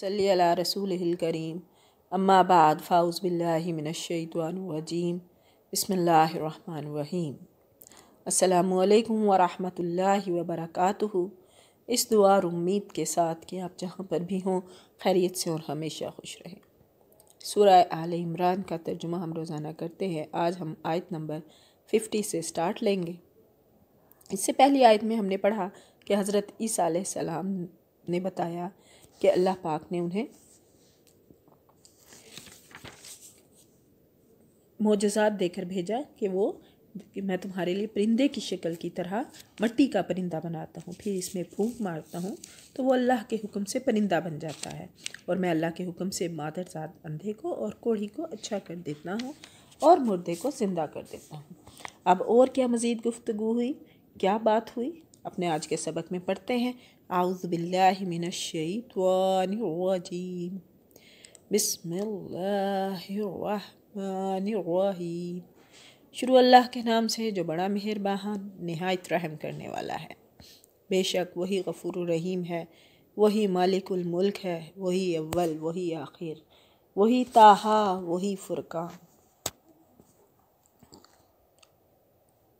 सल्ली रसूल करीम अम्माबाद बाद फ़ाउज़बिल्लिमिनशैतवानरजीम बसमीम अल्लाम वरहमल वबरक इस दुआ उम्मीद के साथ कि आप जहाँ पर भी हों खैरियत से और हमेशा खुश रहें सराय आल इमरान का तर्जुमा हम रोज़ाना करते हैं आज हम आयत नंबर फिफ्टी से स्टार्ट लेंगे इससे पहली आयत में हमने पढ़ा कि हज़रत ईसा सलाम ने बताया कि अल्लाह पाक ने उन्हें मोजात देकर भेजा कि वो कि मैं तुम्हारे लिए परिंदे की शक्ल की तरह मट्टी का परिंदा बनाता हूँ फिर इसमें फूंक मारता हूँ तो वो अल्लाह के हुक्म से परिंदा बन जाता है और मैं अल्लाह के हुक्म से मादरजात अंधे को और कोढ़ी को अच्छा कर देता हूँ और मुर्दे को जिंदा कर देता हूँ अब और क्या मज़ीद गुफ्तु हुई क्या बात हुई अपने आज के सबक में पढ़ते हैं बिल्लाजीम बिस्मिल्लाम शुरू अल्लाह के नाम से जो बड़ा मेहरबान नहायत रहम करने वाला है बेशक वही गफ़ूर रहीम है वही मुल्क है वही अव्वल वही आखिर वही ताहा वही फ़ुरक़ान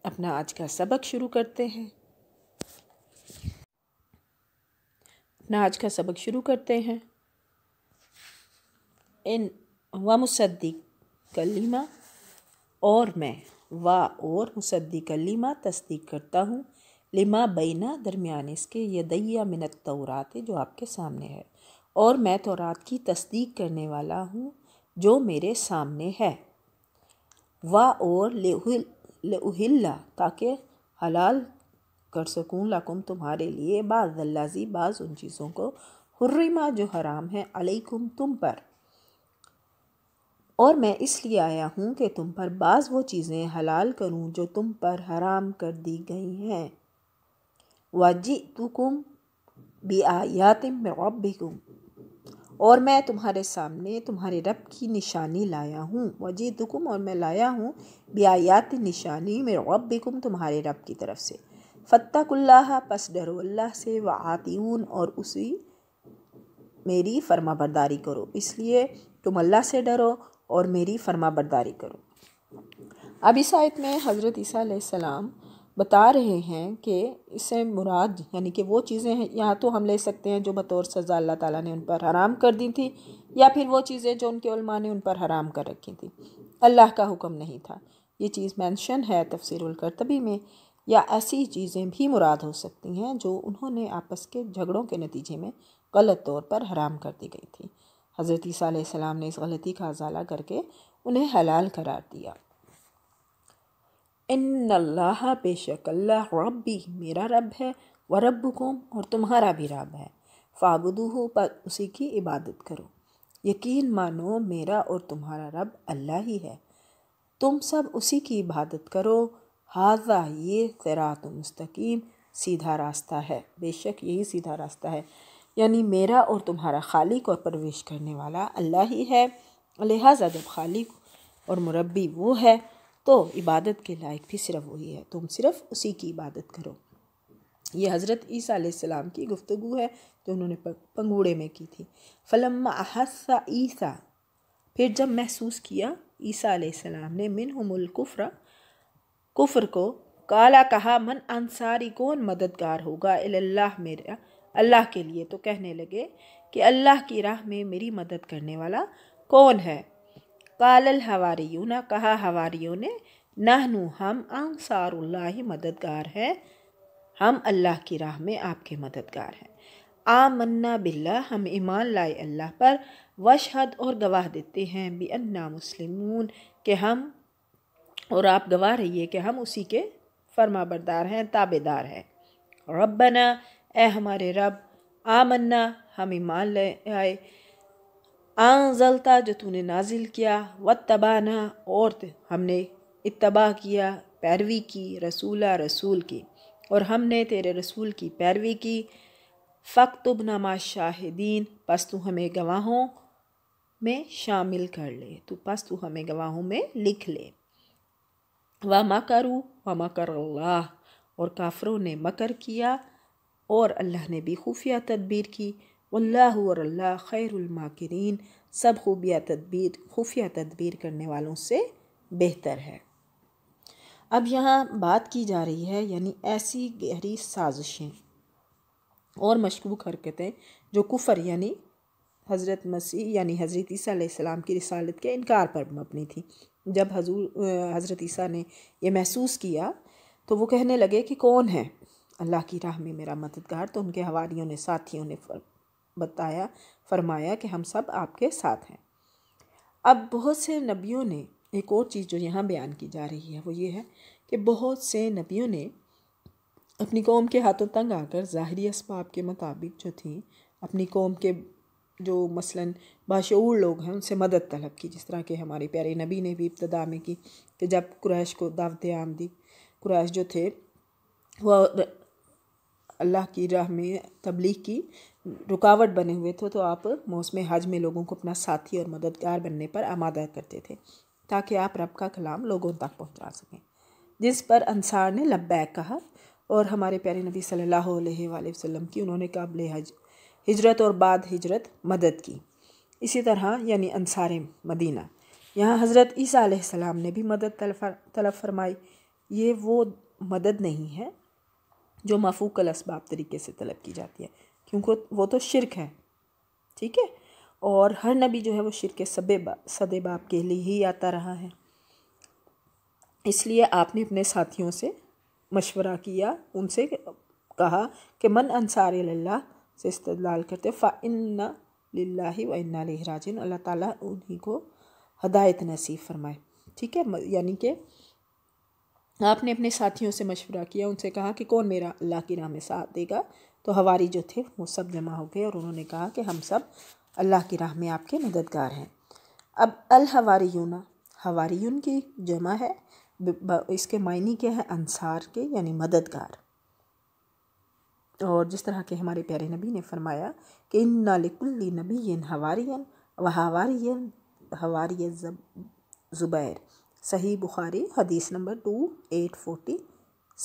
अपना आज का सबक शुरू करते हैं अपना आज का सबक शुरू करते हैं इन व मुसद्दी कलीमा और मैं वाह और मुसद्दी कलीमा तस्दीक करता हूँ लिमा बैना दरमियान इसके यदैया मिनत तौरात जो आपके सामने है और मैं तौरात की तस्दीक करने वाला हूँ जो मेरे सामने है वाह और लेहिल्ला ताकि हलाल कर सकूँ लकुम तुम्हारे लिए अल्लाजी बाज़ उन चीज़ों को हुर्रिमा जो हराम है अलैकुम तुम पर और मैं इसलिए आया हूँ कि तुम पर बाज़ वो चीज़ें हलाल करूँ जो तुम पर हराम कर दी गई हैं वाजी तुकुम भी आयातिम कुम और मैं तुम्हारे सामने तुम्हारे रब की निशानी लाया हूँ वजी तुकुम और मैं लाया हूँ आयात निशानी मेरे रब तुम्हारे रब की तरफ से फ़त्तकुल्लाह पस डरो अल्लाह से व आतियून और उसी मेरी फर्मा बरदारी करो इसलिए तुम अल्लाह से डरो और मेरी फर्मा बरदारी करो अब इस आयत में हज़रत ईसा बता रहे हैं कि इससे मुराद यानी कि वो चीज़ें हैं या तो हम ले सकते हैं जो बतौर सज़ा अल्लाह ताला ने उन पर हराम कर दी थी या फिर वो चीज़ें जो उनके उलमा ने उन पर हराम कर रखी थी अल्लाह का हुक्म नहीं था ये चीज़ मेंशन है तफसीरुल करतबी में या ऐसी चीज़ें भी मुराद हो सकती हैं जो उन्होंने आपस के झगड़ों के नतीजे में गलत तौर पर हराम कर दी गई थी हज़रत सलाम ने इस गलती का अजाला करके उन्हें हलाल करार दिया इन अल्लाह बेशक अल्लाह रब्बी मेरा रब है व रब कौम और तुम्हारा भी रब है फाबुदू हो पर उसी की इबादत करो यकीन मानो मेरा और तुम्हारा रब अल्लाह ही है तुम सब उसी की इबादत करो हाजा ये सरात मुस्तकीम सीधा रास्ता है बेशक यही सीधा रास्ता है यानी मेरा और तुम्हारा खालिक और परवेश करने वाला अल्लाह ही है लिहाजा जब खालिक और मुरबी वो है तो इबादत के लायक भी सिर्फ वही है तुम सिर्फ उसी की इबादत करो ये हज़रत ईसा सलाम की गुफ्तु है जो उन्होंने पंगूड़े में की थी फ़लम्मा अहसा ईसा फिर जब महसूस किया ईसा सलाम ने मिन हमलकुफ़रा कुफर को काला कहा मन अंसारी कौन मददगार होगा अल्लाह मेरा अल्लाह के लिए तो कहने लगे कि अल्लाह की राह में मेरी मदद करने वाला कौन है कालल ना कहा हवारीयों ने नहनु हम अंसारुल्लाह मददगार हैं हम अल्लाह की राह में आपके मददगार हैं आमन्ना बिल्ला हम ईमान लाए अल्लाह पर वशहद और गवाह देते हैं बी अन्ना के हम और आप गवाह रहिए कि हम उसी के फरमाबरदार बरदार हैं ताबेदार हैं रबना ए हमारे रब आमन्ना हम ईमान ले आए आंजलता जो तूने नाजिल किया व तबाना और हमने इतबा किया पैरवी की रसूला रसूल की और हमने तेरे रसूल की पैरवी की फ़क्तुब नमा शाहिदीन बस तू हमें गवाहों में शामिल कर ले तो बस तू हमें गवाहों में लिख ले व मकरू व मकर अल्लाह और काफरों ने मकर किया और अल्लाह ने भी खुफिया तदबीर की अल्लाह और अल्लाह खैरमाकरीन सब खूबिया तदबीर खुफिया तदबीर करने वालों से बेहतर है अब यहाँ बात की जा रही है यानी ऐसी गहरी साजिशें और मशकूक हरकतें जो कुफ़र यानी हज़रत मसीह यानी हज़रत ईसा की रसालत के इनकार पर मबनी थी जब हजूर हज़रत ईसा ने यह महसूस किया तो वो कहने लगे कि कौन है अल्लाह की राह में मेरा मददगार तो उनके हवारियों ने साथियों ने फर, बताया फरमाया कि हम सब आपके साथ हैं अब बहुत से नबियों ने एक और चीज़ जो यहाँ बयान की जा रही है वो ये है कि बहुत से नबियों ने अपनी कौम के हाथों तंग आकर ज़ाहरी इसबाब के मुताबिक जो थी अपनी कौम के जो मसलन बाशूर लोग हैं उनसे मदद तलब की जिस तरह के हमारे प्यारे नबी ने भी इब्तदा में की कि जब कुरैश को दावत आम दी कुरैश जो थे वह अल्लाह की राह में तबलीग की रुकावट बने हुए थे तो आप मौसम हज में लोगों को अपना साथी और मददगार बनने पर आमादा करते थे ताकि आप रब का कलाम लोगों तक पहुंचा सकें जिस पर अंसार ने लब्बैक कहा और हमारे प्यारे नबी सल्लल्लाहु अलैहि वसल्लम की उन्होंने काबिल हज हिजरत और बाद हिजरत मदद की इसी तरह यानी अनसार मदीना यहाँ हज़रत ईसा सलाम ने भी मदद तलब फरमाई ये वो मदद नहीं है जो मफूक असबाब तरीके से तलब की जाती है क्योंकि वो तो शिरक है ठीक है और हर नबी जो है वो शिरक सबे बा, सदे बाप के लिए ही आता रहा है इसलिए आपने अपने साथियों से मशवरा किया उनसे कहा कि मन अनसार से इस्तलाल करते फ़ाइन्ना लाला व इन्ना अल्लाह ताला उन्हीं को हदायत नसीब फरमाए ठीक है यानी कि आपने अपने साथियों से मशवरा किया उनसे कहा कि कौन मेरा अल्लाह की राह में साथ देगा तो हवारी जो थे वो सब जमा हो गए और उन्होंने कहा कि हम सब अल्लाह की राह में आपके मददगार हैं अब अल हवारी यूना हवारी यून की जमा है इसके मायने क्या है अनसार के यानी मददगार और जिस तरह के हमारे प्यारे नबी ने फरमाया कि इन नालिकुल्ली नबी हवारीन व हवारीन हवारी ज़ुबैर सही बुखारी हदीस number two eight forty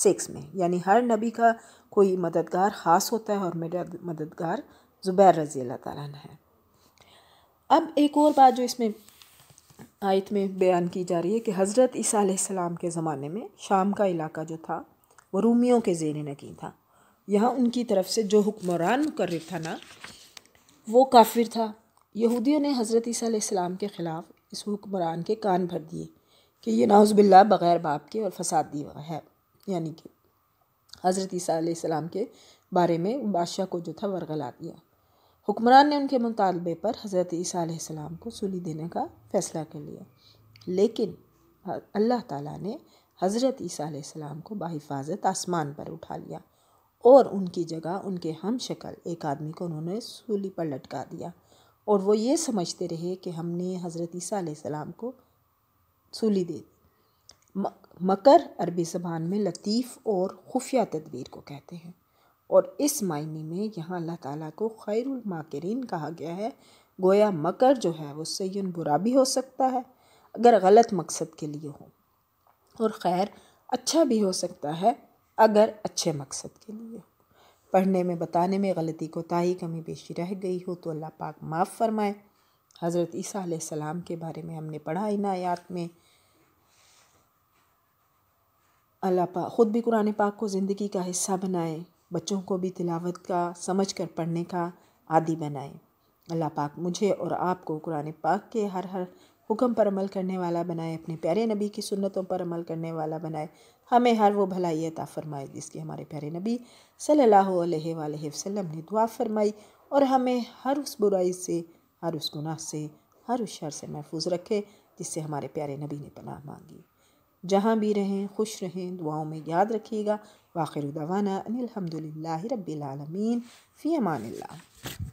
six में यानी हर नबी का कोई मददगार ख़ास होता है और मेरा मददगार ज़ुबैर रज़ी अल्लाह ताला है अब एक और बात जो इसमें आयत में बयान की जा रही है कि हज़रत ईसा के ज़माने में शाम का इलाका जो था वो रूमियों के जेर नकी था यहाँ उनकी तरफ से जो हुक्मरान मुकर था ना वो काफिर था यहूदियों ने हज़रत ईसीम के ख़िलाफ़ इस हुक्मरान के कान भर दिए कि ये नाउज़बिल्ला बग़ैर बाप के और फसादी है यानी कि हज़रत ईसीम के बारे में बादशाह को जो था वरगला दिया हुक्मरान ने उनके मुतालबे पर हज़रत ईसीम को सूली देने का फ़ैसला कर लिया लेकिन अल्लाह ताला ने हज़रत ईसीम को बाहिफाजत आसमान पर उठा लिया और उनकी जगह उनके हम शक्ल एक आदमी को उन्होंने सूली पर लटका दिया और वो ये समझते रहे कि हमने हज़रत सलाम को सूली दे दी मकर अरबी ज़बान में लतीफ़ और खुफिया तदबीर को कहते हैं और इस मायने में यहाँ अल्लाह ताला को खैरुल कहा गया है गोया मकर जो है वो सैन बुरा भी हो सकता है अगर गलत मकसद के लिए हो और खैर अच्छा भी हो सकता है अगर अच्छे मकसद के लिए पढ़ने में बताने में गलती कोताही कमी पेशी रह गई हो तो अल्लाह पाक माफ़ फरमाए हज़रत ईसा सलाम के बारे में हमने पढ़ा इन आयात में अल्लाह पाक ख़ुद भी कुरान पाक को ज़िंदगी का हिस्सा बनाए बच्चों को भी तिलावत का समझ कर पढ़ने का आदि बनाए अल्लाह पाक मुझे और आपको कुरान पाक के हर हर हुक्म पर अमल करने वाला बनाए अपने प्यारे नबी की सुन्नतों पर अमल करने वाला बनाए हमें हर वो भलाई अता फरमाए जिसकी हमारे प्यारे नबी सल्लल्लाहु अलैहि वसल्लम ने दुआ फरमाई और हमें हर उस बुराई से हर उस गुनाह से हर उस शर से महफूज रखे जिससे हमारे प्यारे नबी ने पनाह मांगी जहाँ भी रहें खुश रहें दुआओं में याद रखिएगा वाखिर दवाना अनिलहमदिल्ला रबीआलमीन फ़ी अमान